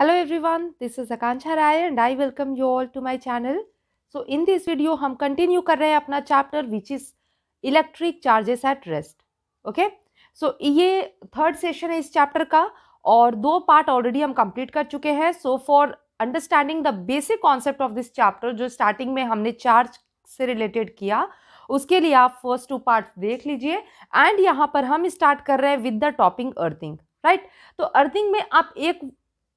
Hello everyone this is Akanksha Rai and I welcome you all to my channel so in this video हम continue कर रहे हैं अपना chapter which is electric charges at rest okay so ये third session है इस chapter का और दो पार्ट ऑलरेडी हम कंप्लीट कर चुके हैं so for understanding the basic concept of this chapter जो स्टार्टिंग में हमने चार्ज से रिलेटेड किया उसके लिए आप फर्स्ट टू पार्ट देख लीजिए एंड यहाँ पर हम स्टार्ट कर रहे हैं with the topic earthing right तो अर्थिंग में आप एक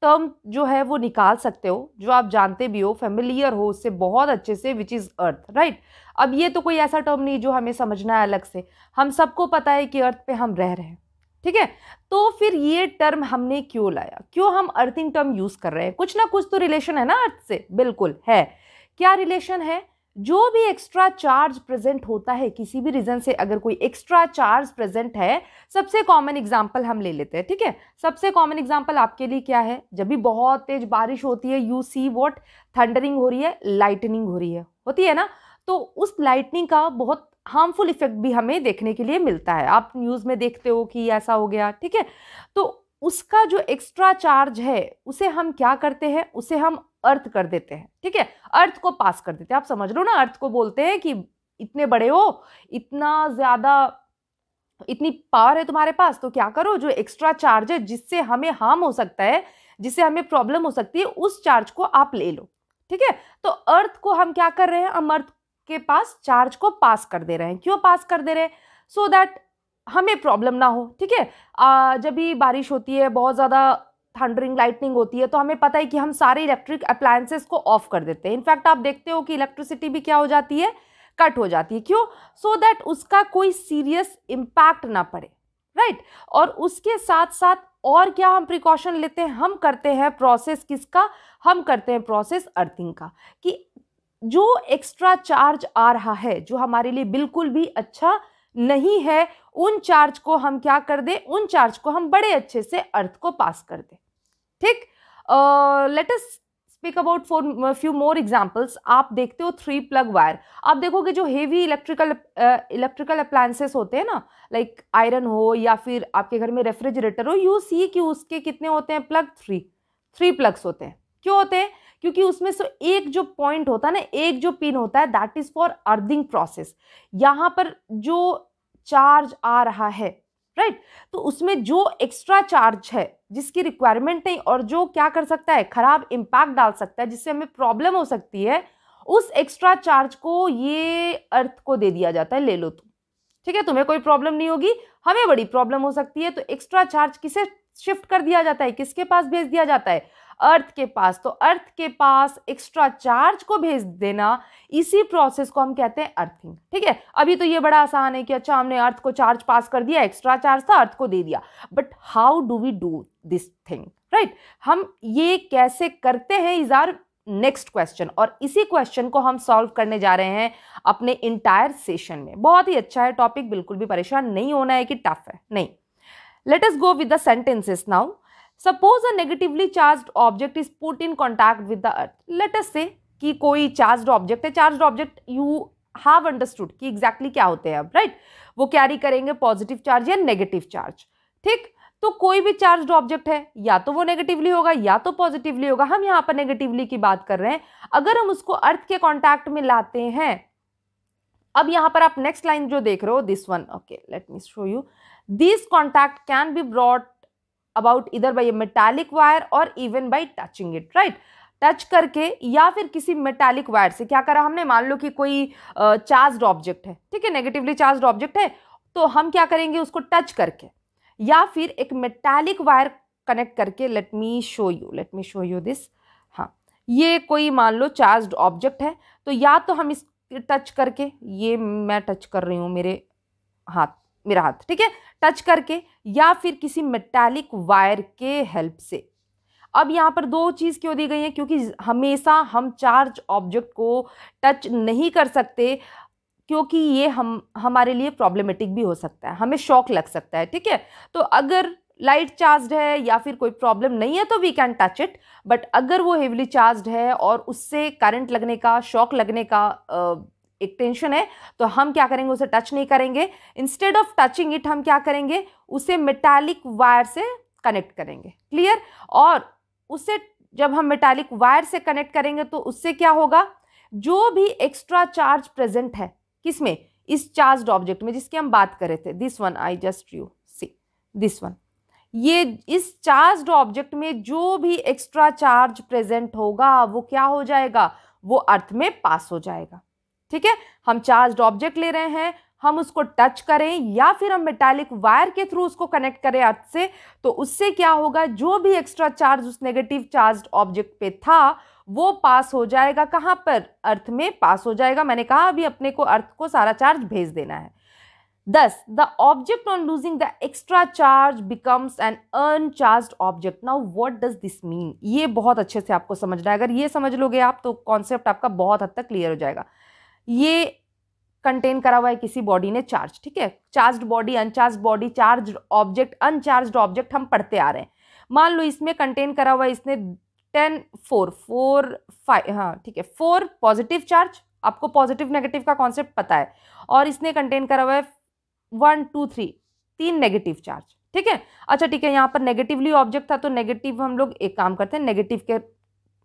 टर्म जो है वो निकाल सकते हो जो आप जानते भी हो फेमिलियर हो उससे बहुत अच्छे से विच इज़ अर्थ राइट अब ये तो कोई ऐसा टर्म नहीं जो हमें समझना है अलग से हम सबको पता है कि अर्थ पे हम रह रहे हैं ठीक है तो फिर ये टर्म हमने क्यों लाया क्यों हम अर्थिंग टर्म यूज़ कर रहे हैं कुछ ना कुछ तो रिलेशन है ना अर्थ से बिल्कुल है क्या रिलेशन है जो भी एक्स्ट्रा चार्ज प्रेजेंट होता है किसी भी रीज़न से अगर कोई एक्स्ट्रा चार्ज प्रेजेंट है सबसे कॉमन एग्जांपल हम ले लेते हैं ठीक है सबसे कॉमन एग्जांपल आपके लिए क्या है जब भी बहुत तेज बारिश होती है यू सी वॉट थंडरिंग हो रही है लाइटनिंग हो रही है होती है ना तो उस लाइटनिंग का बहुत हार्मफुल इफेक्ट भी हमें देखने के लिए मिलता है आप न्यूज़ में देखते हो कि ऐसा हो गया ठीक है तो उसका जो एक्स्ट्रा चार्ज है उसे हम क्या करते हैं उसे हम अर्थ कर देते हैं ठीक है अर्थ को पास कर देते हैं आप समझ लो ना अर्थ को बोलते हैं कि इतने बड़े हो इतना ज़्यादा इतनी पावर है तुम्हारे पास तो क्या करो जो एक्स्ट्रा चार्ज है जिससे हमें हार्म हो सकता है जिससे हमें प्रॉब्लम हो सकती है उस चार्ज को आप ले लो ठीक है तो अर्थ को हम क्या कर रहे हैं हम अर्थ के पास चार्ज को पास कर दे रहे हैं क्यों पास कर दे रहे हैं सो so दैट हमें प्रॉब्लम ना हो ठीक है जब भी बारिश होती है बहुत ज़्यादा थंडरिंग लाइटनिंग होती है तो हमें पता है कि हम सारे इलेक्ट्रिक अप्लायंसेस को ऑफ कर देते हैं इनफैक्ट आप देखते हो कि इलेक्ट्रिसिटी भी क्या हो जाती है कट हो जाती है क्यों सो so दैट उसका कोई सीरियस इम्पैक्ट ना पड़े राइट right? और उसके साथ साथ और क्या हम प्रिकॉशन लेते हैं हम करते हैं प्रोसेस किसका हम करते हैं प्रोसेस अर्थिंग का कि जो एक्स्ट्रा चार्ज आ रहा है जो हमारे लिए बिल्कुल भी अच्छा नहीं है उन चार्ज को हम क्या कर दें उन चार्ज को हम बड़े अच्छे से अर्थ को पास कर दें ठीक let us speak about for few more examples आप देखते हो थ्री प्लग वायर आप देखोगे जो हेवी इलेक्ट्रिकल इलेक्ट्रिकल अप्लायंसेस होते हैं ना लाइक like आयरन हो या फिर आपके घर में रेफ्रिजरेटर हो यू सी कि उसके कितने होते हैं प्लग थ्री थ्री प्लग्स होते हैं क्यों होते हैं क्योंकि उसमें से एक जो पॉइंट होता है ना एक जो पिन होता है that is for earthing process यहाँ पर जो चार्ज आ रहा है राइट right? तो उसमें जो एक्स्ट्रा चार्ज है जिसकी रिक्वायरमेंट नहीं और जो क्या कर सकता है खराब इम्पैक्ट डाल सकता है जिससे हमें प्रॉब्लम हो सकती है उस एक्स्ट्रा चार्ज को ये अर्थ को दे दिया जाता है ले लो तुम ठीक है तुम्हें कोई प्रॉब्लम नहीं होगी हमें बड़ी प्रॉब्लम हो सकती है तो एक्स्ट्रा चार्ज किसे शिफ्ट कर दिया जाता है किसके पास भेज दिया जाता है अर्थ के पास तो अर्थ के पास एक्स्ट्रा चार्ज को भेज देना इसी प्रोसेस को हम कहते हैं अर्थिंग ठीक है अभी तो ये बड़ा आसान है कि अच्छा हमने अर्थ को चार्ज पास कर दिया एक्स्ट्रा चार्ज था अर्थ को दे दिया but how do we do this thing right हम ये कैसे करते हैं इज आर नेक्स्ट क्वेश्चन और इसी क्वेश्चन को हम सॉल्व करने जा रहे हैं अपने इंटायर सेशन में बहुत ही अच्छा है टॉपिक बिल्कुल भी परेशान नहीं होना है कि टफ है नहीं let us go with the sentences now suppose a negatively charge object is put in contact with the earth let us say कि कोई चार्ज ऑब्जेक्ट है charge object you have understood कि एग्जैक्टली exactly क्या होते हैं अब right वो carry करेंगे पॉजिटिव चार्ज या नेगेटिव चार्ज ठीक तो कोई भी चार्ज ऑब्जेक्ट है या तो वो नेगेटिवली होगा या तो पॉजिटिवली होगा हम यहाँ पर नेगेटिवली की बात कर रहे हैं अगर हम उसको अर्थ के कॉन्टैक्ट में लाते हैं अब यहाँ पर आप नेक्स्ट लाइन जो देख रहे हो this one okay let me show you this contact can be brought about इधर बाई ए मेटालिक वायर और even by touching it right touch करके या फिर किसी मेटालिक वायर से क्या करा हमने मान लो कि कोई चार्ज ऑब्जेक्ट है ठीक है नेगेटिवली चार्ज ऑब्जेक्ट है तो हम क्या करेंगे उसको टच करके या फिर एक मेटालिक वायर कनेक्ट करके let me show you let me show you this हाँ ये कोई मान लो चार्ज ऑब्जेक्ट है तो या तो हम इस टच करके ये मैं टच कर रही हूँ मेरे हाथ मेरा हाथ ठीक है टच करके या फिर किसी मेटालिक वायर के हेल्प से अब यहाँ पर दो चीज़ क्यों दी गई है क्योंकि हमेशा हम चार्ज ऑब्जेक्ट को टच नहीं कर सकते क्योंकि ये हम हमारे लिए प्रॉब्लमेटिक भी हो सकता है हमें शौक लग सकता है ठीक है तो अगर लाइट चार्ज्ड है या फिर कोई प्रॉब्लम नहीं है तो we can touch it but अगर वो हेवली चार्ज्ड है और उससे करंट लगने का शॉक लगने का आ, एक टेंशन है तो हम क्या करेंगे उसे टच नहीं करेंगे इंस्टेड ऑफ टचिंग इट हम क्या करेंगे उसे मेटालिक वायर से कनेक्ट करेंगे क्लियर और उसे जब हम मेटालिक वायर से कनेक्ट करेंगे तो उससे क्या होगा जो भी एक्स्ट्रा चार्ज प्रेजेंट है किसमें इस चार्ज ऑब्जेक्ट में जिसकी हम बात कर रहे थे this one I just you see this one ये इस चार्ज ऑब्जेक्ट में जो भी एक्स्ट्रा चार्ज प्रेजेंट होगा वो क्या हो जाएगा वो अर्थ में पास हो जाएगा ठीक है हम चार्ज ऑब्जेक्ट ले रहे हैं हम उसको टच करें या फिर हम मेटालिक वायर के थ्रू उसको कनेक्ट करें अर्थ से तो उससे क्या होगा जो भी एक्स्ट्रा चार्ज उस नेगेटिव चार्ज ऑब्जेक्ट पे था वो पास हो जाएगा कहाँ पर अर्थ में पास हो जाएगा मैंने कहा अभी अपने को अर्थ को सारा चार्ज भेज देना है thus the object on losing the extra charge becomes an uncharge charge object now what does this mean ये बहुत अच्छे से आपको समझना है अगर ये समझ लोगे आप तो कॉन्सेप्ट आपका बहुत हद तक क्लियर हो जाएगा ये कंटेन करा हुआ है किसी बॉडी ने चार्ज ठीक है charge body uncharge body charge object uncharge object हम पढ़ते आ रहे हैं मान लो इसमें कंटेन करा हुआ है इसने टेन फोर फोर फाइव हाँ ठीक है फोर पॉजिटिव चार्ज आपको पॉजिटिव नेगेटिव का कॉन्सेप्ट पता है और इसने कंटेन करा हुआ है वन टू थ्री तीन नेगेटिव चार्ज ठीक है अच्छा ठीक है यहाँ पर नेगेटिवली ऑब्जेक्ट था तो नेगेटिव हम लोग एक काम करते हैं नेगेटिव के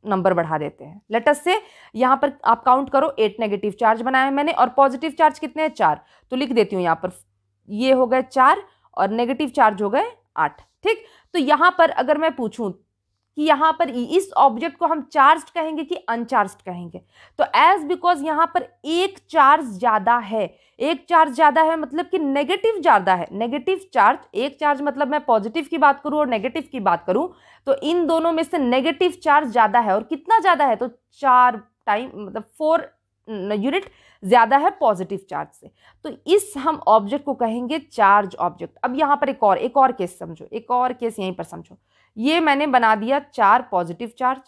नंबर बढ़ा देते हैं लेटस से यहाँ पर आप काउंट करो एट नेगेटिव चार्ज बनाए मैंने और पॉजिटिव चार्ज कितने हैं चार तो लिख देती हूँ यहाँ पर ये हो गए चार और नेगेटिव चार्ज हो गए आठ ठीक तो यहाँ पर अगर मैं पूछूँ कि यहाँ पर इस ऑब्जेक्ट को हम चार्ज कहेंगे कि अनचार्ज कहेंगे तो एज बिकॉज यहाँ पर एक चार्ज ज़्यादा है एक चार्ज ज़्यादा है मतलब कि नेगेटिव ज़्यादा है नेगेटिव चार्ज एक चार्ज मतलब मैं पॉजिटिव की बात करूँ और नेगेटिव की बात करूँ तो इन दोनों में से नेगेटिव चार्ज ज़्यादा है और कितना ज़्यादा है तो चार टाइम मतलब फोर यूनिट ज़्यादा है पॉजिटिव चार्ज से तो इस हम ऑब्जेक्ट को कहेंगे चार्ज ऑब्जेक्ट अब यहाँ पर एक और एक और केस समझो एक और केस यहीं पर समझो ये मैंने बना दिया चार पॉजिटिव चार्ज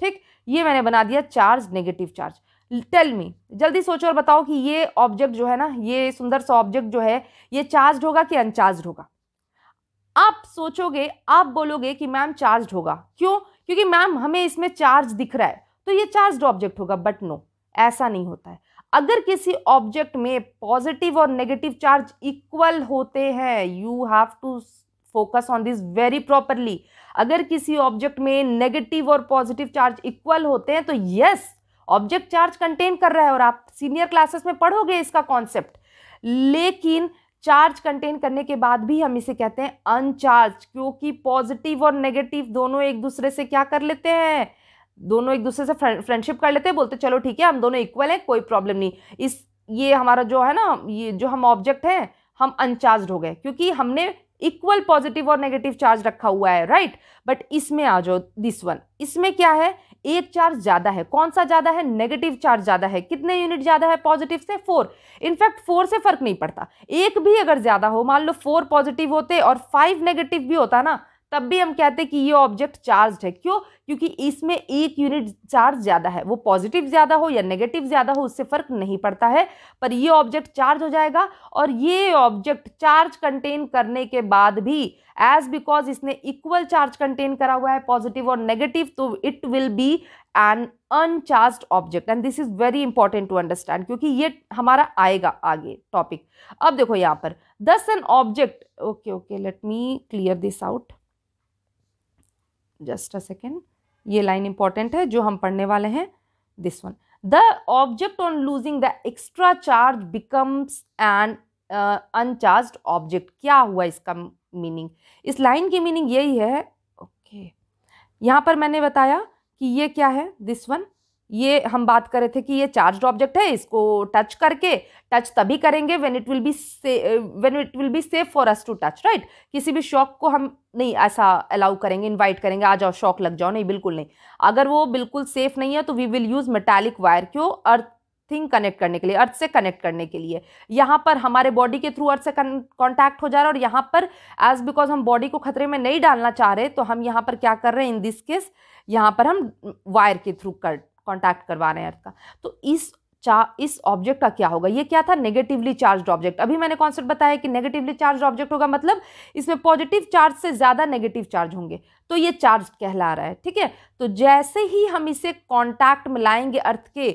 ठीक ये मैंने बना दिया charge negative charge tell me जल्दी सोचो और बताओ कि ये ऑब्जेक्ट जो है ना ये सुंदर सा ऑब्जेक्ट जो है ये चार्ज होगा कि अनचार्ज होगा आप सोचोगे आप बोलोगे कि मैम चार्ज होगा क्यों क्योंकि मैम हमें इसमें चार्ज दिख रहा है तो ये चार्ज ऑब्जेक्ट होगा बट नो ऐसा नहीं होता है अगर किसी ऑब्जेक्ट में पॉजिटिव और नेगेटिव चार्ज इक्वल होते हैं you have to focus on this very properly अगर किसी ऑब्जेक्ट में नेगेटिव और पॉजिटिव चार्ज इक्वल होते हैं तो यस ऑब्जेक्ट चार्ज कंटेन कर रहा है और आप सीनियर क्लासेस में पढ़ोगे इसका कॉन्सेप्ट लेकिन चार्ज कंटेन करने के बाद भी हम इसे कहते हैं अनचार्ज क्योंकि पॉजिटिव और नेगेटिव दोनों एक दूसरे से क्या कर लेते हैं दोनों एक दूसरे से फ्रेंडशिप कर लेते हैं बोलते चलो ठीक है हम दोनों इक्वल हैं कोई प्रॉब्लम नहीं इस ये हमारा जो है ना ये जो हम ऑब्जेक्ट हैं हम अनचार्ज हो गए क्योंकि हमने इक्वल पॉजिटिव और नेगेटिव चार्ज रखा हुआ है राइट right? बट इसमें आ जाओ दिस वन इसमें क्या है एक चार्ज ज़्यादा है कौन सा ज़्यादा है नेगेटिव चार्ज ज़्यादा है कितने यूनिट ज़्यादा है पॉजिटिव से फोर इनफैक्ट फोर से फर्क नहीं पड़ता एक भी अगर ज़्यादा हो मान लो फोर पॉजिटिव होते और फाइव नेगेटिव भी होता ना तब भी हम कहते हैं कि ये ऑब्जेक्ट चार्ज है क्यों क्योंकि इसमें एक यूनिट चार्ज ज़्यादा है वो पॉजिटिव ज़्यादा हो या नेगेटिव ज़्यादा हो उससे फ़र्क नहीं पड़ता है पर ये ऑब्जेक्ट चार्ज हो जाएगा और ये ऑब्जेक्ट चार्ज कंटेन करने के बाद भी एज बिकॉज इसने इक्वल चार्ज कंटेन करा हुआ है पॉजिटिव और नेगेटिव तो it will be an uncharge object and this is very important to understand क्योंकि ये हमारा आएगा आगे टॉपिक अब देखो यहाँ पर thus an object okay okay let me clear this out just a second ये लाइन इंपॉर्टेंट है जो हम पढ़ने वाले हैं this one the object on losing the extra charge becomes an uncharge object क्या हुआ इसका मीनिंग इस लाइन की मीनिंग यही है ओके okay. यहाँ पर मैंने बताया कि ये क्या है दिस वन ये हम बात कर रहे थे कि ये चार्ज ऑब्जेक्ट है इसको टच करके टच तभी करेंगे when it will be say when it will be safe for us to touch right किसी भी शौक को हम नहीं ऐसा अलाउ करेंगे इनवाइट करेंगे आ जाओ शौक लग जाओ नहीं बिल्कुल नहीं अगर वो बिल्कुल सेफ नहीं है तो we will use metallic wire क्यों अर्थ थिंग कनेक्ट करने के लिए अर्थ से कनेक्ट करने के लिए यहाँ पर हमारे बॉडी के थ्रू अर्थ से कॉन्टैक्ट हो जा रहा है और यहाँ पर एज बिकॉज हम बॉडी को खतरे में नहीं डालना चाह रहे तो हम यहाँ पर क्या कर रहे हैं इन दिस केस यहाँ पर हम वायर के थ्रू कर कॉन्टैक्ट करवा रहे हैं अर्थ का तो इस चा इस ऑब्जेक्ट का क्या होगा ये क्या था नेगेटिवली चार्ज ऑब्जेक्ट अभी मैंने कॉन्सेप्ट बताया कि नेगेटिवली चार्ज ऑब्जेक्ट होगा मतलब इसमें पॉजिटिव चार्ज से ज़्यादा नेगेटिव चार्ज होंगे तो ये चार्ज कहला रहा है ठीक है तो जैसे ही हम इसे कॉन्टैक्ट में लाएंगे अर्थ के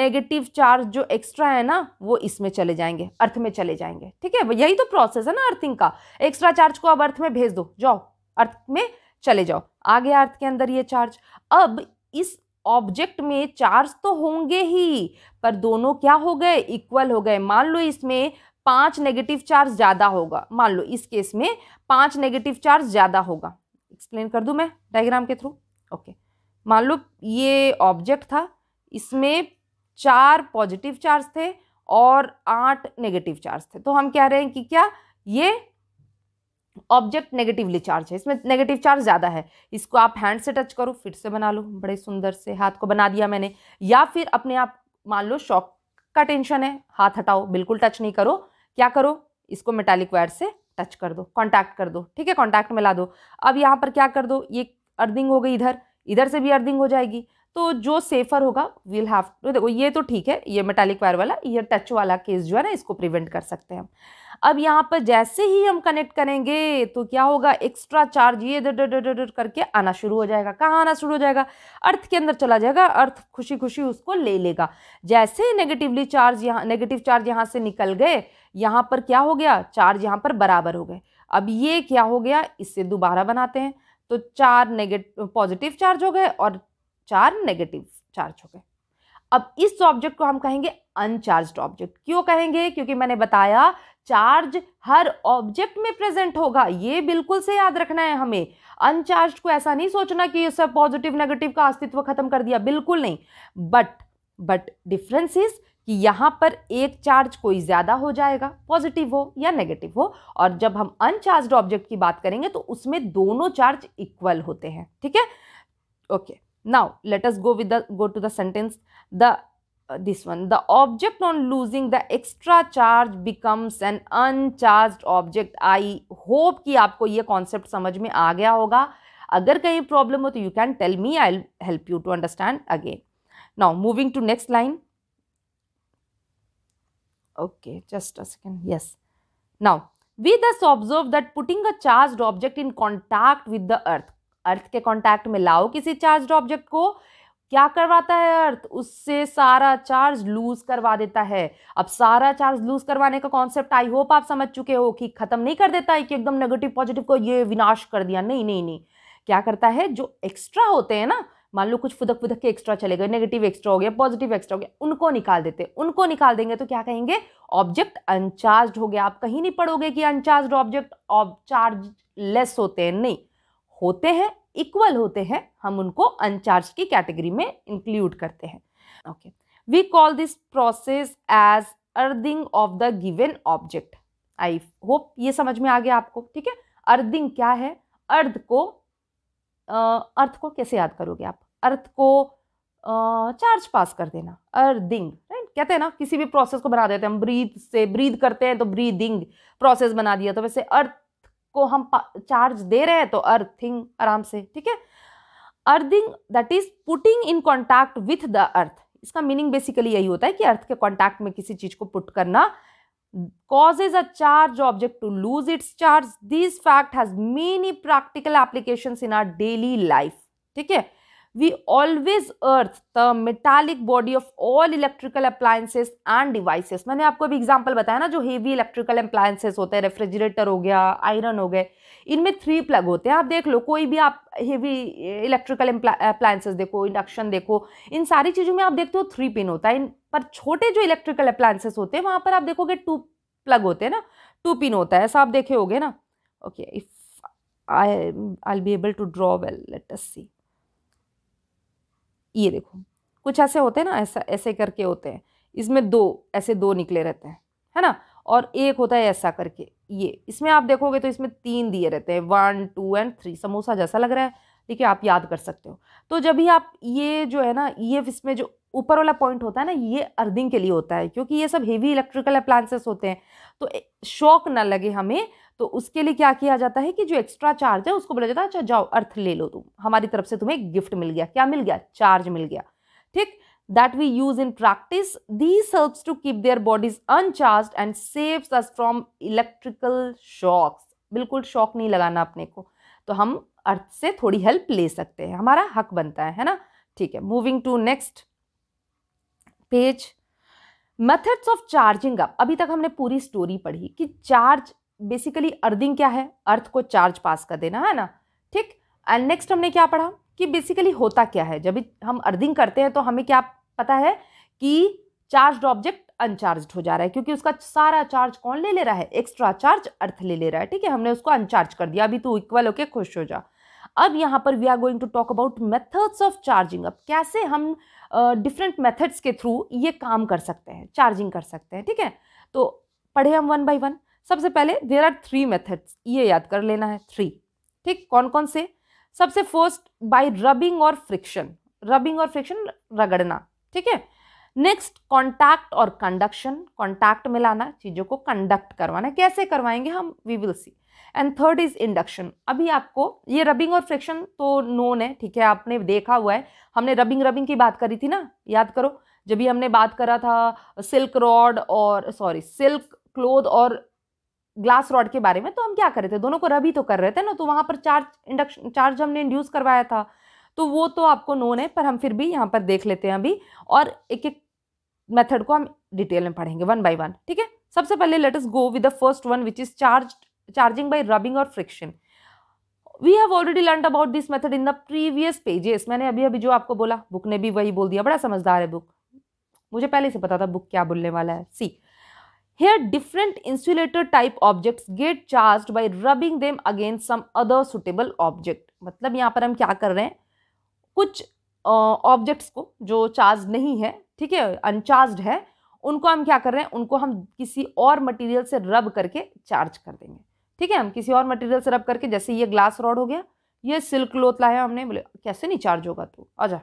नेगेटिव चार्ज जो एक्स्ट्रा है ना वो इसमें चले जाएंगे अर्थ में चले जाएंगे ठीक है यही तो प्रोसेस है ना अर्थिंग का एक्स्ट्रा चार्ज को अब अर्थ में भेज दो जाओ अर्थ में चले जाओ आ गया अर्थ के अंदर ये चार्ज अब इस ऑब्जेक्ट में चार्ज तो होंगे ही पर दोनों क्या हो गए इक्वल हो गए मान लो इसमें पांच नेगेटिव चार्ज ज़्यादा होगा मान लो इस केस में पांच नेगेटिव चार्ज ज़्यादा होगा एक्सप्लेन कर दू मैं डायग्राम के थ्रू ओके मान लो ये ऑब्जेक्ट था इसमें चार पॉजिटिव चार्ज थे और आठ नेगेटिव चार्ज थे तो हम कह रहे हैं कि क्या ये ऑब्जेक्ट नेगेटिवली चार्ज है इसमें नेगेटिव चार्ज ज़्यादा है इसको आप हैंड से टच करो फिर से बना लो बड़े सुंदर से हाथ को बना दिया मैंने या फिर अपने आप मान लो शॉक का टेंशन है हाथ हटाओ बिल्कुल टच नहीं करो क्या करो इसको मेटालिक वायर से टच कर दो कॉन्टैक्ट कर दो ठीक है कॉन्टैक्ट में ला दो अब यहाँ पर क्या कर दो ये अर्थिंग हो गई इधर इधर से भी अर्थिंग हो जाएगी तो जो सेफर होगा वील हैव टू देखो ये तो ठीक है ये मेटालिक वायर वाला ये टच वाला केस जो है ना इसको प्रिवेंट कर सकते हैं हम अब यहाँ पर जैसे ही हम कनेक्ट करेंगे तो क्या होगा एक्स्ट्रा चार्ज ये डर डर डर करके आना शुरू हो जाएगा कहाँ आना शुरू हो जाएगा अर्थ के अंदर चला जाएगा अर्थ खुशी खुशी उसको ले लेगा जैसे ही नेगेटिवली चार्ज यहाँ नेगेटिव चार्ज यहाँ से निकल गए यहाँ पर क्या हो गया चार्ज यहाँ पर बराबर हो गए अब ये क्या हो गया इससे दोबारा बनाते हैं तो चार नेगेटिव पॉजिटिव चार्ज हो गए और चार नेगेटिव चार्ज हो गए अब इस ऑब्जेक्ट को हम कहेंगे अनचार्ज ऑब्जेक्ट क्यों कहेंगे क्योंकि मैंने बताया चार्ज हर ऑब्जेक्ट में प्रेजेंट होगा ये बिल्कुल से याद रखना है हमें अनचार्ज को ऐसा नहीं सोचना कि ये सब पॉजिटिव नेगेटिव का अस्तित्व खत्म कर दिया बिल्कुल नहीं बट बट डिफरेंस इज कि यहाँ पर एक चार्ज कोई ज़्यादा हो जाएगा पॉजिटिव हो या नेगेटिव हो और जब हम अनचार्ज ऑब्जेक्ट की बात करेंगे तो उसमें दोनों चार्ज इक्वल होते हैं ठीक है okay okay. Now, let us go with the, go to the sentence. The, uh, this one, the object on losing the extra charge becomes an uncharged object. I hope ki आपको ये concept समझ में आ गया होगा. अगर कहीं problem हो you can tell me, I'll help you to understand again. Now, moving to next line. Okay, just a second. Yes. Now, we thus observe that putting a charged object in contact with the earth अर्थ के contact में लाओ किसी charge object को क्या करवाता है अर्थ उससे सारा चार्ज लूज करवा देता है अब सारा चार्ज लूज करवाने का कॉन्सेप्ट आई होप आप समझ चुके हो कि खत्म नहीं कर देता है कि एकदम नेगेटिव पॉजिटिव को ये विनाश कर दिया नहीं नहीं नहीं क्या करता है जो एक्स्ट्रा होते हैं ना मान लो कुछ फुदक फुदक के एक्स्ट्रा चले गए नेगेटिव एक्स्ट्रा हो गया पॉजिटिव एक्स्ट्रा हो गया उनको निकाल देते उनको निकाल देंगे तो क्या कहेंगे ऑब्जेक्ट अनचार्ज हो गया आप कहीं नहीं पढ़ोगे कि अनचार्ज ऑब्जेक्ट चार्ज लेस होते हैं नहीं होते हैं इक्वल होते हैं हम उनको अनचार्ज की कैटेगरी में इंक्लूड करते हैं okay we call this process as earthing of the given object I hope ये समझ में आ गया आपको ठीक है अर्दिंग क्या है अर्थ को अर्थ को कैसे याद करोगे आप अर्थ को चार्ज पास कर देना अर्दिंग राइट कहते हैं ना किसी भी प्रोसेस को बना देते हैं हम ब्रीद से ब्रीद करते हैं तो ब्रीदिंग प्रोसेस बना दिया तो वैसे अर्थ को हम चार्ज दे रहे हैं तो अर्थिंग आराम से ठीक है earthing that is putting in contact with the earth इसका मीनिंग बेसिकली यही होता है कि अर्थ के कॉन्टैक्ट में किसी चीज को पुट करना causes a charge object to lose its charge this fact has many practical application in our daily life ठीक है we always earth the metallic body of all electrical appliances and devices मैंने आपको अभी example बताया ना जो heavy electrical appliances होते हैं रेफ्रिजरेटर हो गया आयरन हो गए इनमें थ्री प्लग होते हैं आप देख लो कोई भी आप हेवी इलेक्ट्रिकल अप्लायंसेस देखो इंडक्शन देखो इन सारी चीज़ों में आप देखते हो थ्री पिन होता है इन पर छोटे जो इलेक्ट्रिकल अप्लायंसेस होते हैं वहाँ पर आप देखोगे टू प्लग होते हैं ना टू पिन होता है ऐसा आप देखे होगे ना okay if I I be able to draw well let us see ये देखो कुछ ऐसे होते हैं ना ऐसा ऐसे करके होते हैं इसमें दो ऐसे दो निकले रहते हैं है ना और एक होता है ऐसा करके ये इसमें आप देखोगे तो इसमें तीन दिए रहते हैं one two and three samosa जैसा लग रहा है ठीक है आप याद कर सकते हो तो जब भी आप ये जो है ना ये इसमें जो ऊपर वाला पॉइंट होता है ना ये अर्थिंग के लिए होता है क्योंकि ये सब हेवी इलेक्ट्रिकल अप्लायंसेस होते हैं तो शौक ना लगे हमें तो उसके लिए क्या किया जाता है कि जो एक्स्ट्रा चार्ज है उसको बोला जाता है अच्छा जाओ अर्थ ले लो तुम हमारी तरफ से तुम्हें एक गिफ्ट मिल गया क्या मिल गया चार्ज मिल गया ठीक that we use in practice the helps to keep their bodies uncharge and saves us from electrical shocks बिल्कुल शॉक नहीं लगाना अपने को तो हम अर्थ से थोड़ी हेल्प ले सकते हैं हमारा हक बनता है है ना ठीक है moving to next page methods of charging up अभी तक हमने पूरी स्टोरी पढ़ी कि चार्ज बेसिकली अर्थिंग क्या है अर्थ को चार्ज पास कर देना है ना ठीक एंड नेक्स्ट हमने क्या पढ़ा कि बेसिकली होता क्या है जब हम अर्थिंग करते हैं तो हमें क्या पता है कि चार्ज ऑब्जेक्ट अनचार्ज हो जा रहा है क्योंकि उसका सारा चार्ज कौन ले ले रहा है एक्स्ट्रा चार्ज अर्थ ले ले रहा है ठीक है हमने उसको अनचार्ज कर दिया अभी तो इक्वल होके खुश हो जा अब यहाँ पर we are going to talk about methods of charging अब कैसे हम डिफरेंट uh, मेथड्स के थ्रू ये काम कर सकते हैं चार्जिंग कर सकते हैं ठीक है तो पढ़े हम वन बाई वन सबसे पहले देर आर थ्री मेथड्स ये याद कर लेना है थ्री ठीक कौन कौन से सबसे फर्स्ट बाय रबिंग और फ्रिक्शन रबिंग और फ्रिक्शन रगड़ना ठीक है नेक्स्ट कॉन्टैक्ट और कंडक्शन कॉन्टैक्ट मिलाना चीज़ों को कंडक्ट करवाना कैसे करवाएंगे हम we will see and third is induction अभी आपको ये रबिंग और फ्रिक्शन तो नोन है ठीक है आपने देखा हुआ है हमने रबिंग रबिंग की बात करी थी ना याद करो जब भी हमने बात करा था सिल्क रॉड और सॉरी सिल्क क्लोथ और ग्लास रॉड के बारे में तो हम क्या कर रहे थे दोनों को रब ही तो कर रहे थे ना तो वहाँ पर चार्ज इंडक्शन चार्ज हमने इंड्यूस करवाया था तो वो तो आपको नोन है पर हम फिर भी यहाँ पर देख लेते हैं अभी और एक एक मेथड को हम डिटेल में पढ़ेंगे वन बाय वन ठीक है सबसे पहले let go with the first one which is charge charging by rubbing और friction we have already learn about this method in the previous pages मैंने अभी अभी जो आपको बोला बुक ने भी वही बोल दिया बड़ा समझदार है बुक मुझे पहले से पता था बुक क्या बोलने वाला है सी Here different insulator type objects get charged by rubbing them against some other suitable object. मतलब यहाँ पर हम क्या कर रहे हैं कुछ ऑब्जेक्ट्स uh, को जो चार्ज नहीं है ठीक है अनचार्ज है उनको हम क्या कर रहे हैं उनको हम किसी और मटेरियल से रब करके चार्ज कर देंगे ठीक है हम किसी और मटेरियल से रब करके जैसे ये ग्लास रॉड हो गया ये सिल्क क्लोथ लाया हमने बोले कैसे नहीं चार्ज होगा तू अच्छा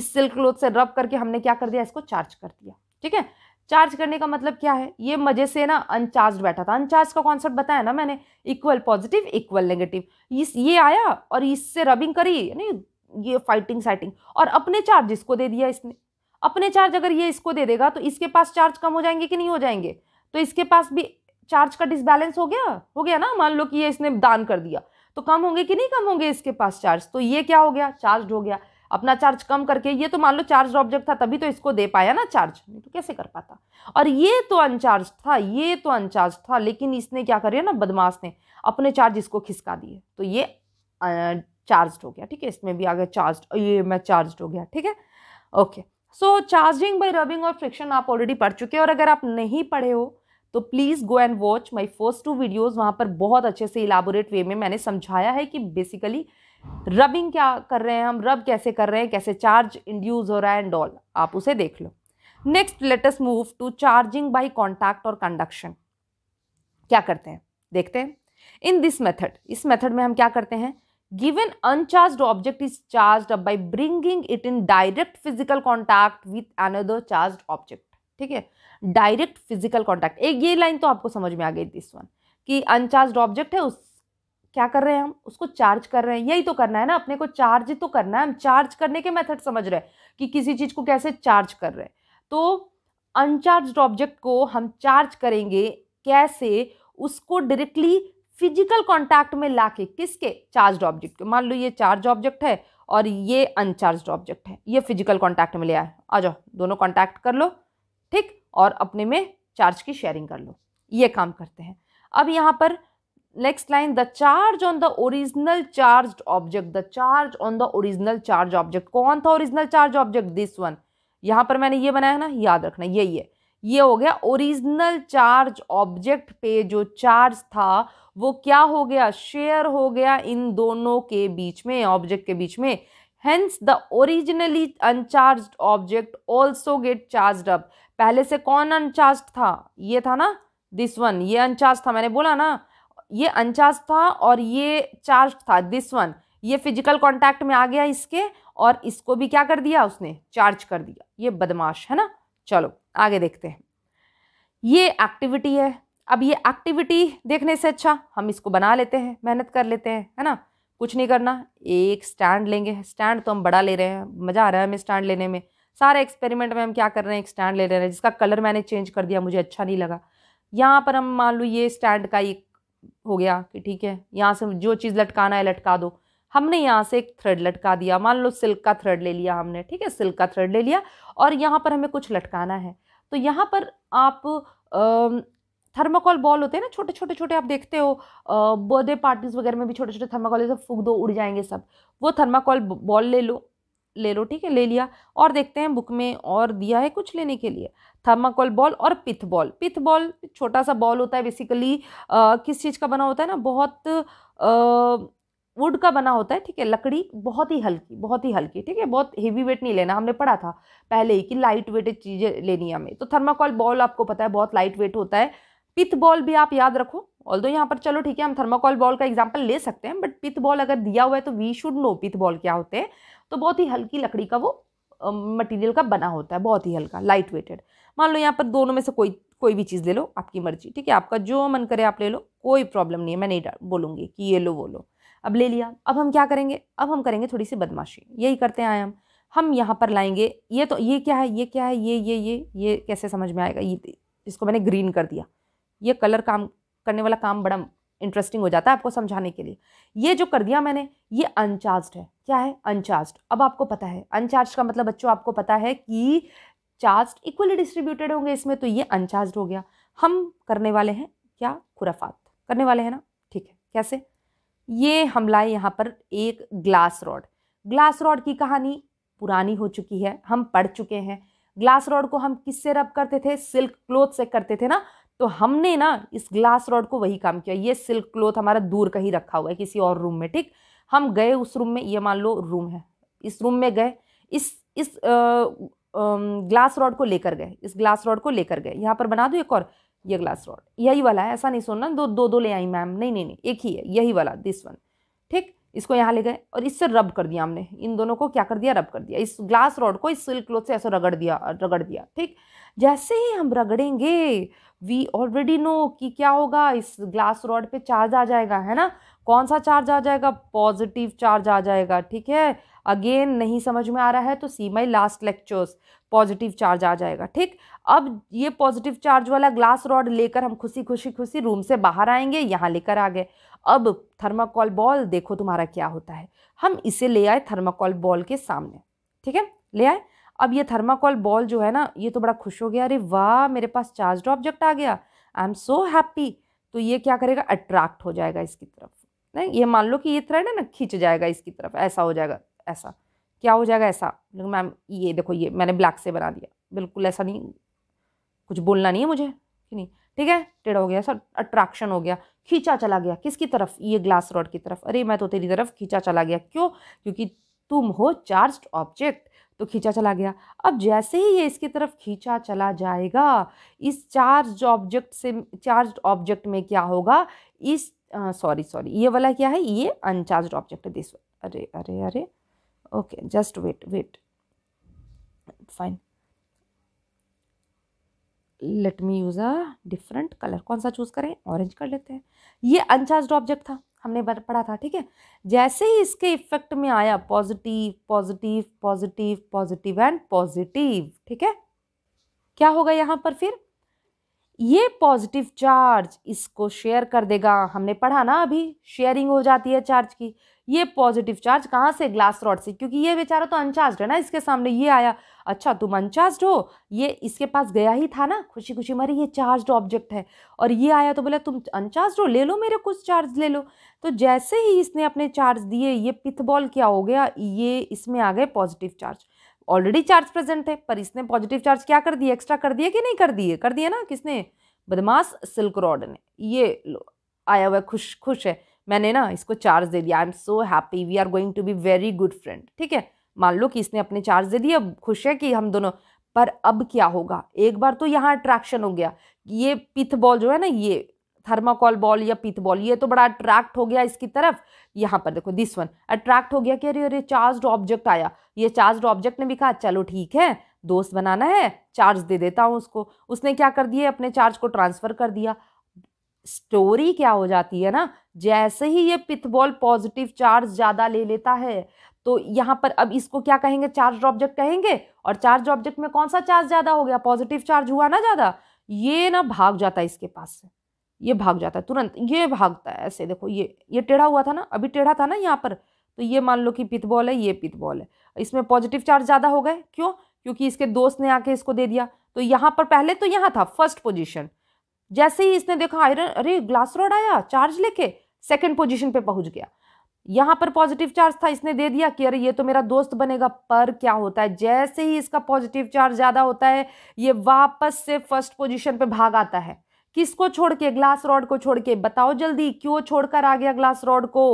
इस सिल्क क्लोथ से रब करके हमने क्या कर दिया इसको चार्ज कर दिया ठीक है चार्ज करने का मतलब क्या है ये मजे से ना अनचार्ज बैठा था अनचार्ज का कॉन्सेप्ट बताया ना मैंने इक्वल पॉजिटिव इक्वल नेगेटिव इस ये आया और इससे रबिंग करी यानी ये फाइटिंग साइटिंग और अपने चार्ज इसको दे दिया इसने अपने चार्ज अगर ये इसको दे देगा तो इसके पास चार्ज कम हो जाएंगे कि नहीं हो जाएंगे तो इसके पास भी चार्ज का डिसबैलेंस हो गया हो गया ना मान लो कि ये इसने दान कर दिया तो कम होंगे कि नहीं कम होंगे इसके पास चार्ज तो ये क्या हो गया चार्ज हो गया अपना चार्ज कम करके ये तो मान लो चार्ज ऑब्जेक्ट था तभी तो इसको दे पाया ना चार्ज नहीं तो कैसे कर पाता और ये तो अनचार्ज था ये तो अनचार्ज था लेकिन इसने क्या करिए ना बदमाश ने अपने चार्ज इसको खिसका दिए तो ये चार्ज हो गया ठीक है इसमें भी आ गया चार्ज ये मैं चार्ज हो गया ठीक है okay so charging by rubbing और फ्रिक्शन आप ऑलरेडी पढ़ चुके हैं और अगर आप नहीं पढ़े हो तो please go and watch my first two videos वहाँ पर बहुत अच्छे से इलाबोरेट वे में मैंने समझाया है कि बेसिकली रबिंग क्या कर रहे हैं हम रब कैसे कर रहे हैं कैसे चार्ज इंड्यूज हो रहा है एंड ऑल आप उसे देख लो next let's move to charging by contact और कंडक्शन क्या करते हैं देखते हैं इन दिस मेथड इस मेथड में हम क्या करते हैं given uncharge object is charge up by bringing it in direct physical contact with another charge object ठीक है डायरेक्ट फिजिकल कॉन्टैक्ट एक ये लाइन तो आपको समझ में आ गई दिस वन कि अनचार्ज ऑब्जेक्ट है उस क्या कर रहे हैं हम उसको चार्ज कर रहे हैं यही तो करना है ना अपने को चार्ज तो करना है हम चार्ज करने के मेथड समझ रहे हैं कि किसी चीज़ को कैसे चार्ज कर रहे हैं तो अनचार्ज ऑब्जेक्ट को हम चार्ज करेंगे कैसे उसको डायरेक्टली फिजिकल कॉन्टैक्ट में के किसके चार्ज ऑब्जेक्ट के मान लो ये चार्ज ऑब्जेक्ट है और ये अनचार्ज ऑब्जेक्ट है ये फिजिकल कॉन्टैक्ट में ले आए आ जाओ दोनों कॉन्टैक्ट कर लो ठीक और अपने में चार्ज की शेयरिंग कर लो ये काम करते हैं अब यहाँ पर next line the charge on the original charge object the charge on the original charge object कौन था original charge object this one यहाँ पर मैंने ये बनाया ना याद रखना ये ये ये हो गया ओरिजिनल चार्ज ऑब्जेक्ट पे जो चार्ज था वो क्या हो गया शेयर हो गया इन दोनों के बीच में ऑब्जेक्ट के बीच में hence the originally uncharge object also get charge up पहले से कौन अनचार्ज था ये था ना दिस वन ये अनचार्ज था मैंने बोला ना ये अनचार्ज था और ये चार्ज था दिस वन ये फिजिकल कॉन्टैक्ट में आ गया इसके और इसको भी क्या कर दिया उसने चार्ज कर दिया ये बदमाश है ना चलो आगे देखते हैं ये एक्टिविटी है अब ये एक्टिविटी देखने से अच्छा हम इसको बना लेते हैं मेहनत कर लेते हैं है ना कुछ नहीं करना एक स्टैंड लेंगे स्टैंड तो हम बड़ा ले रहे हैं मज़ा आ रहा है हमें स्टैंड लेने में सारे एक्सपेरिमेंट में हम क्या कर रहे हैं एक स्टैंड ले रहे हैं जिसका कलर मैंने चेंज कर दिया मुझे अच्छा नहीं लगा यहाँ पर हम मान लो ये स्टैंड का एक हो गया कि ठीक है यहाँ से जो चीज़ लटकाना है लटका दो हमने यहाँ से एक थ्रेड लटका दिया मान लो सिल्क का थ्रेड ले लिया हमने ठीक है सिल्क का थ्रेड ले लिया और यहाँ पर हमें कुछ लटकाना है तो यहाँ पर आप थर्माकोल बॉल होते हैं ना छोटे छोटे छोटे आप देखते हो बर्थडे पार्टीज़ वगैरह में भी छोटे छोटे थर्माकोल सब फूक दो उड़ जाएंगे सब वो थर्माकोल बॉल ले लो ले लो ठीक है ले लिया और देखते हैं बुक में और दिया है कुछ लेने के लिए थर्माकोल बॉल और पिथ बॉल पिथ बॉल छोटा सा बॉल होता है बेसिकली आ, किस चीज़ का बना होता है ना बहुत आ, वुड का बना होता है ठीक है लकड़ी बहुत ही हल्की बहुत ही हल्की ठीक है बहुत हेवी वेट नहीं लेना हमने पढ़ा था पहले ही कि लाइट वेटेड चीज़ें लेनी है हमें तो थर्माकोल बॉल आपको पता है बहुत लाइट वेट होता है पिथ बॉल भी आप याद रखो ऑल दो यहाँ पर चलो ठीक है हम थर्माकोल बॉल का एग्जाम्पल ले सकते हैं बट पिथ बॉल अगर दिया हुआ है तो we should know pith ball क्या होते हैं तो बहुत ही हल्की लकड़ी का वो मटेरियल का बना होता है बहुत ही हल्का लाइट वेटेड मान लो यहाँ पर दोनों में से कोई कोई भी चीज़ ले लो आपकी मर्जी ठीक है आपका जो मन करे आप ले लो कोई प्रॉब्लम नहीं है मैं नहीं बोलूँगी कि ये लो वो लो अब ले लिया अब हम क्या करेंगे अब हम करेंगे थोड़ी सी बदमाशी यही करते आए हम हम यहाँ पर लाएंगे ये तो ये क्या है ये क्या है ये ये ये ये कैसे समझ में आएगा ये इसको मैंने ग्रीन कर दिया ये कलर काम करने वाला काम बड़ा इंटरेस्टिंग हो जाता है आपको समझाने के लिए ये जो कर दिया मैंने ये अनचार्ज है क्या है अनचार्ज अब आपको पता है अनचार्ज का मतलब बच्चों आपको पता है कि चार्ज इक्वली डिस्ट्रीब्यूटेड होंगे इसमें तो ये अनचार्ज हो गया हम करने वाले हैं क्या खुराफात करने वाले हैं ना ठीक है कैसे ये हम लाए यहाँ पर एक ग्लास रॉड ग्लास रॉड की कहानी पुरानी हो चुकी है हम पढ़ चुके हैं ग्लास रॉड को हम किससे रब करते थे सिल्क क्लोथ से करते थे ना तो हमने ना इस ग्लास रॉड को वही काम किया ये सिल्क क्लोथ हमारा दूर कहीं रखा हुआ है किसी और रूम में ठीक हम गए उस रूम में ये मान लो रूम है इस रूम में गए इस इस आ, आ, ग्लास रॉड को लेकर गए इस ग्लास रॉड को लेकर गए यहाँ पर बना दो एक और ये ग्लास रॉड यही वाला है ऐसा नहीं सुनना दो दो दो ले आई मैम नहीं नहीं नहीं एक ही है यही वाला दिस वन ठीक इसको यहाँ ले गए और इससे रब कर दिया हमने इन दोनों को क्या कर दिया रब कर दिया इस ग्लास रॉड को इस सिल्क क्लोथ से ऐसा रगड़ दिया रगड़ दिया ठीक जैसे ही हम रगड़ेंगे वी ऑलरेडी नो कि क्या होगा इस ग्लास रॉड पे चार्ज आ जाएगा है ना कौन सा चार्ज आ जाएगा पॉजिटिव चार्ज आ जाएगा ठीक है अगेन नहीं समझ में आ रहा है तो see my last lectures positive charge आ जाएगा ठीक अब ये पॉजिटिव चार्ज वाला ग्लास रॉड लेकर हम खुशी खुशी खुशी रूम से बाहर आएंगे यहाँ लेकर आ गए अब थर्माकोल बॉल देखो तुम्हारा क्या होता है हम इसे ले आए थर्माकोल बॉल के सामने ठीक है ले आए अब ये थर्माकोल बॉल जो है ना ये तो बड़ा खुश हो गया अरे वाह मेरे पास चार्ज ऑब्जेक्ट आ गया आई एम सो हैप्पी तो ये क्या करेगा अट्रैक्ट हो जाएगा इसकी तरफ नहीं ये मान लो कि ये थ्रेड है ना खींच जाएगा इसकी तरफ ऐसा हो जाएगा ऐसा क्या हो जाएगा ऐसा लेकिन मैम ये देखो ये मैंने ब्लैक से बना दिया बिल्कुल ऐसा नहीं कुछ बोलना नहीं है मुझे कि नहीं ठीक है टेढ़ा हो गया सर अट्रैक्शन हो गया खींचा चला गया किसकी तरफ ये ग्लास रॉड की तरफ अरे मैं तो तेरी तरफ खींचा चला गया क्यों क्योंकि तुम हो चार्ज ऑब्जेक्ट तो खींचा चला गया अब जैसे ही ये इसकी तरफ खींचा चला जाएगा इस चार्ज ऑब्जेक्ट से चार्ज ऑब्जेक्ट में क्या होगा इस सॉरी सॉरी ये वाला क्या है ये अनचार्ज ऑब्जेक्ट है दिस अरे अरे अरे okay just wait wait fine let me use a different colour कौन सा चूज़ करें ऑरेंज कर लेते हैं ये अनचार्ज ऑब्जेक्ट था हमने पढ़ा था ठीक है जैसे ही इसके इफेक्ट में आया positive positive positive positive and positive ठीक है क्या होगा यहाँ पर फिर ये पॉजिटिव चार्ज इसको शेयर कर देगा हमने पढ़ा ना अभी शेयरिंग हो जाती है चार्ज की ये पॉजिटिव चार्ज कहाँ से ग्लास रॉड से क्योंकि ये बेचारा तो अनचार्ज है ना इसके सामने ये आया अच्छा तुम अनचार्ज हो ये इसके पास गया ही था ना खुशी खुशी मारे ये चार्ज ऑब्जेक्ट है और ये आया तो बोला तुम अनचार्ज हो ले लो मेरे कुछ चार्ज ले लो तो जैसे ही इसने अपने चार्ज दिए ये पिथ बॉल क्या हो गया ये इसमें आ गए positive charge already charge present है पर इसने पॉजिटिव चार्ज क्या कर दिया एक्स्ट्रा कर दिया कि नहीं कर दिए कर दिया ना किसने बदमाश सिल्क रॉड ने ये लो आया हुआ खुश खुश है मैंने ना इसको चार्ज दे दिया I am so happy we are going to be very good friend ठीक है मान लो कि इसने अपने चार्ज दे दिए खुश है कि हम दोनों पर अब क्या होगा एक बार तो यहाँ अट्रैक्शन हो गया ये पिथ बॉल जो है ना ये थर्माकॉल बॉल या पिथ बॉल ये तो बड़ा अट्रैक्ट हो गया इसकी तरफ यहाँ पर देखो दिस वन अट्रैक्ट हो गया कि अरे अरे चार्ज ऑब्जेक्ट आया ये चार्ज ऑब्जेक्ट ने भी कहा चलो ठीक है दोस्त बनाना है चार्ज दे देता हूँ उसको उसने क्या कर दिया अपने चार्ज को ट्रांसफ़र कर दिया स्टोरी क्या हो जाती है ना जैसे ही ये पिथबॉल पॉजिटिव चार्ज ज़्यादा ले लेता है तो यहाँ पर अब इसको क्या कहेंगे चार्ज ऑब्जेक्ट कहेंगे और चार्ज ऑब्जेक्ट में कौन सा चार्ज ज़्यादा हो गया पॉजिटिव चार्ज हुआ ना ज़्यादा ये ना भाग जाता है इसके पास से ये भाग जाता है तुरंत ये भागता है ऐसे देखो ये ये टेढ़ा हुआ था ना अभी टेढ़ा था ना यहाँ पर तो ये मान लो कि पित बॉल है ये पित बॉल है इसमें पॉजिटिव चार्ज ज़्यादा हो गए क्यों क्योंकि इसके दोस्त ने आके इसको दे दिया तो यहाँ पर पहले तो यहाँ था फर्स्ट पोजिशन जैसे ही इसने देखा आयरन अरे ग्लास रॉड आया चार्ज लेके सेकेंड पोजिशन पे पहुंच गया यहाँ पर पॉजिटिव चार्ज था इसने दे दिया कि अरे ये तो मेरा दोस्त बनेगा पर क्या होता है जैसे ही इसका पॉजिटिव चार्ज ज़्यादा होता है ये वापस से फर्स्ट पोजिशन पे भाग आता है किसको छोड़ के ग्लास रॉड को छोड़ के बताओ जल्दी क्यों छोड़कर आ गया ग्लास रॉड को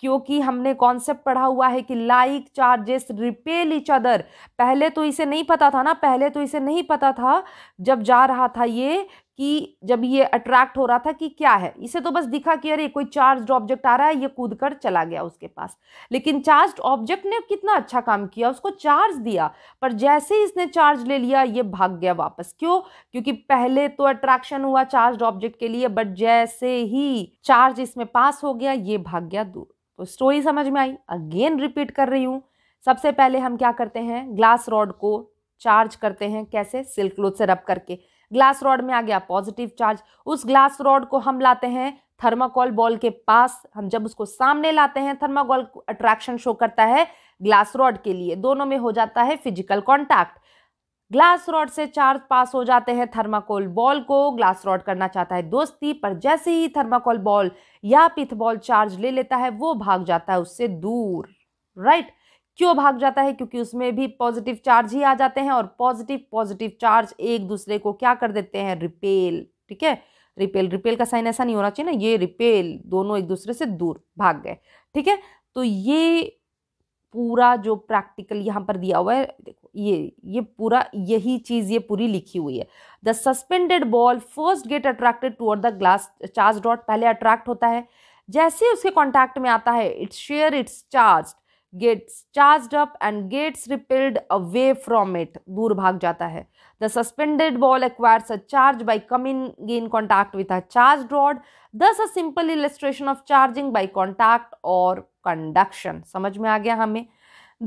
क्योंकि हमने कॉन्सेप्ट पढ़ा हुआ है कि like charges repel each other पहले तो इसे नहीं पता था ना पहले तो इसे नहीं पता था जब जा रहा था ये कि जब ये अट्रैक्ट हो रहा था कि क्या है इसे तो बस दिखा कि अरे कोई चार्ज ऑब्जेक्ट आ रहा है ये कूद कर चला गया उसके पास लेकिन चार्ज ऑब्जेक्ट ने कितना अच्छा काम किया उसको चार्ज दिया पर जैसे ही इसने चार्ज ले लिया ये भाग गया वापस क्यों क्योंकि पहले तो अट्रैक्शन हुआ चार्ज ऑब्जेक्ट के लिए बट जैसे ही चार्ज इसमें पास हो गया ये भाग गया दूर तो स्टोरी समझ में आई अगेन रिपीट कर रही हूँ सबसे पहले हम क्या करते हैं ग्लास रॉड को चार्ज करते हैं कैसे सिल्क क्लोथ से रब करके ग्लास रॉड में आ गया पॉजिटिव चार्ज उस ग्लास रॉड को हम लाते हैं थर्माकोल बॉल के पास हम जब उसको सामने लाते हैं थर्माकोल अट्रैक्शन शो करता है ग्लास रॉड के लिए दोनों में हो जाता है फिजिकल कॉन्टैक्ट ग्लास रॉड से चार्ज पास हो जाते हैं थर्माकोल बॉल को ग्लास रॉड करना चाहता है दोस्ती पर जैसे ही थर्माकोल बॉल या पिथ बॉल चार्ज ले लेता है वो भाग जाता है उससे दूर राइट क्यों भाग जाता है क्योंकि उसमें भी पॉजिटिव चार्ज ही आ जाते हैं और पॉजिटिव पॉजिटिव चार्ज एक दूसरे को क्या कर देते हैं रिपेल ठीक है रिपेल रिपेल का साइन ऐसा नहीं होना चाहिए ना ये रिपेल दोनों एक दूसरे से दूर भाग गए ठीक है तो ये पूरा जो प्रैक्टिकल यहाँ पर दिया हुआ है देखो ये ये पूरा यही चीज़ ये पूरी लिखी हुई है the suspended ball first get attracted toward the glass charge dot पहले अट्रैक्ट होता है जैसे उसके कॉन्टैक्ट में आता है it's share its charge gets charged up and gets repelled away from it दूर भाग जाता है the suspended ball acquires a charge by coming in contact with a charged rod thus a simple illustration of charging by contact or conduction समझ में आ गया हमें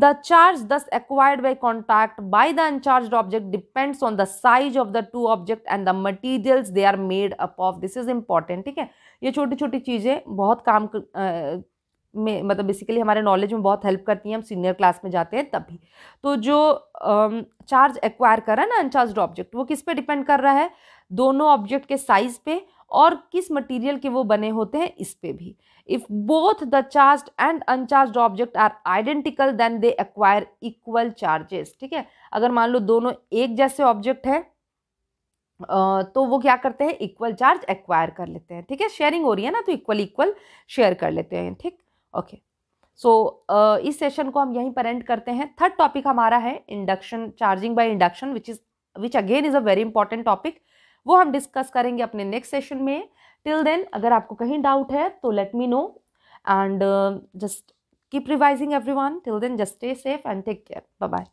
the charge thus acquired by contact by the uncharged object depends on the size of the two object and the materials they are made up of this is important ठीक है ये छोटी छोटी चीज़ें बहुत काम में मतलब बेसिकली हमारे नॉलेज में बहुत हेल्प करती हैं हम सीनियर क्लास में जाते हैं तब भी तो जो चार्ज एक्वायर कर रहा है ना अनचार्ज ऑब्जेक्ट वो किस पे डिपेंड कर रहा है दोनों ऑब्जेक्ट के साइज पे और किस मटेरियल के वो बने होते हैं इस पे भी if both the charge and uncharge object are identical then they acquire equal charges ठीक है अगर मान लो दोनों एक जैसे ऑब्जेक्ट है तो वो क्या करते हैं इक्वल चार्ज एक्वायर कर लेते हैं ठीक है शेयरिंग हो रही है ना तो इक्वल इक्वल शेयर कर लेते हैं ठीक ओके सो uh, इस सेशन को हम यहीं पर एंड करते हैं थर्ड टॉपिक हमारा है induction charging by induction which is which again is a very important topic वो हम डिस्कस करेंगे अपने नेक्स्ट सेशन में टिल देन अगर आपको कहीं डाउट है तो let me know and just keep revising everyone till then just stay safe and take care bye bye